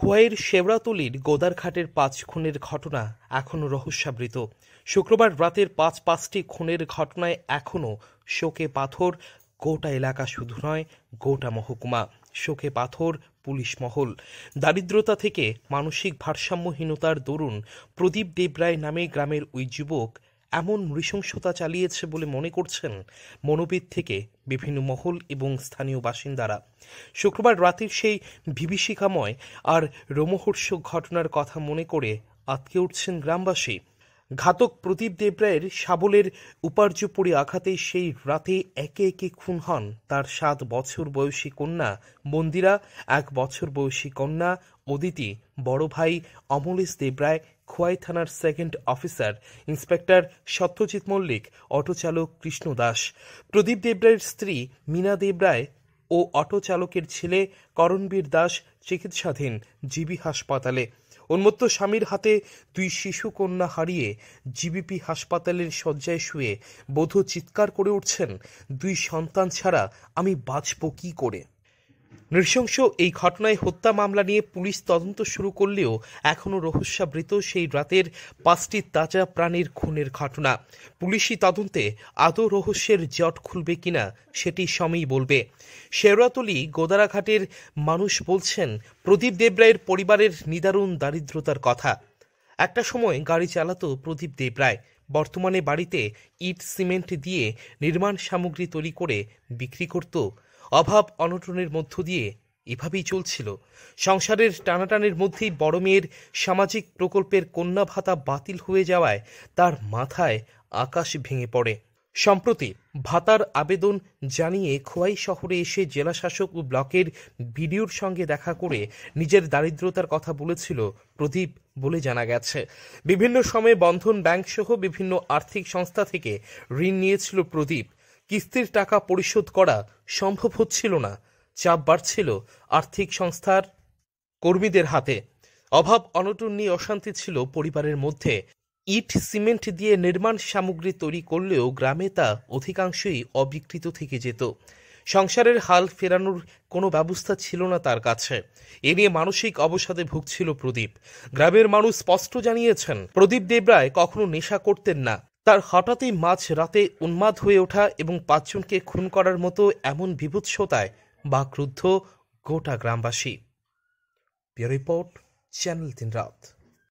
খোয়াইয়ের শেওড়াতলির গোদারঘাটের পাঁচ খুনের ঘটনা এখনও রহস্যাবৃত শুক্রবার রাতের পাঁচ পাঁচটি খুনের ঘটনায় এখনও শোকে পাথর গোটা এলাকা শুধু নয় গোটা মহকুমা শোকে পাথর পুলিশ মহল দারিদ্রতা থেকে মানসিক ভারসাম্যহীনতার দরুন প্রদীপ দেবরায় নামে গ্রামের ওই যুবক এমন নৃশংসতা চালিয়েছে বলে মনে করছেন মনোবিদ থেকে বিভিন্ন মহল এবং স্থানীয় বাসিন্দারা শুক্রবার রাতের সেই বিভীষিকাময় আর রোমহর্ষক ঘটনার কথা মনে করে আতকে উঠছেন গ্রামবাসী ঘাতক প্রদীপ দেবরায়ের শাবলের উপার্যপরি আঘাতে সেই রাতে একে একে খুন হন তার সাত বছর বয়সী কন্যা মন্দিরা এক বছর বয়সী কন্যা অদিতি বড় ভাই অমলেশ দেবরায় খোয়াই থানার second officer inspector Satyajit Mallick অটোচালক কৃষ্ণ দাস প্রদীপ দেবরায়ের স্ত্রী মীনা দেবরায় ও অটো চালকের ছেলে করণবীর দাস চিকিৎসাধীন জিবি হাসপাতালে উন্মত্ত স্বামীর হাতে দুই শিশু কন্যা হারিয়ে জিবিপি হাসপাতালের শয্যায় শুয়ে বধূ চিৎকার করে উঠছেন দুই সন্তান ছাড়া আমি বাঁচব কি করে নৃশংস এই ঘটনায় হত্যা মামলা নিয়ে পুলিশ তদন্ত শুরু করলেও এখনও রহস্যাবৃত সেই রাতের পাঁচটি তাজা প্রাণীর খুনের ঘটনা পুলিশি তদন্তে আদৌ রহস্যের জট খুলবে কিনা সেটি সময় বলবে শেরাতলি গোদারাঘাটের মানুষ বলছেন প্রদীপ দেবরায়ের পরিবারের নিদারুণ দারিদ্রতার কথা একটা সময় গাড়ি চালাতো প্রদীপ দেবরায় বর্তমানে বাড়িতে ইট সিমেন্ট দিয়ে নির্মাণ সামগ্রী তৈরি করে বিক্রি করত অভাব অনটনের মধ্য দিয়ে এভাবেই চলছিল সংসারের টানাটানের মধ্যেই বড় মেয়ের সামাজিক প্রকল্পের কন্যা ভাতা বাতিল হয়ে যাওয়ায় তার মাথায় আকাশ ভেঙে পড়ে সম্প্রতি ভাতার আবেদন জানিয়ে খোয়াই শহরে এসে জেলাশাসক ও ব্লকের বিডিওর সঙ্গে দেখা করে নিজের দারিদ্রতার কথা বলেছিল প্রদীপ বলে জানা গেছে বিভিন্ন সময়ে বন্ধন ব্যাংক সহ বিভিন্ন আর্থিক সংস্থা থেকে ঋণ নিয়েছিল প্রদীপ কিস্তির টাকা পরিশোধ করা সম্ভব হচ্ছিল না চাপ বাড়ছিল আর্থিক সংস্থার কর্মীদের হাতে অভাব অনটন নিয়ে অশান্তি ছিল পরিবারের মধ্যে ইট সিমেন্ট দিয়ে নির্মাণ সামগ্রী তৈরি করলেও গ্রামে তা অধিকাংশই অবিকৃত থেকে যেত সংসারের হাল ফেরানোর কোনো ব্যবস্থা ছিল না তার কাছে এ নিয়ে মানসিক অবসাদে ভুগছিল প্রদীপ গ্রামের মানুষ স্পষ্ট জানিয়েছেন প্রদীপ দেবরায় কখনো নেশা করতেন না তার হঠাৎই মাঝ রাতে উন্মাদ হয়ে ওঠা এবং পাঁচজনকে খুন করার মতো এমন বিভৎসতায় ক্রুদ্ধ গোটা গ্রামবাসী রিপোর্ট চ্যানেল তিন রাত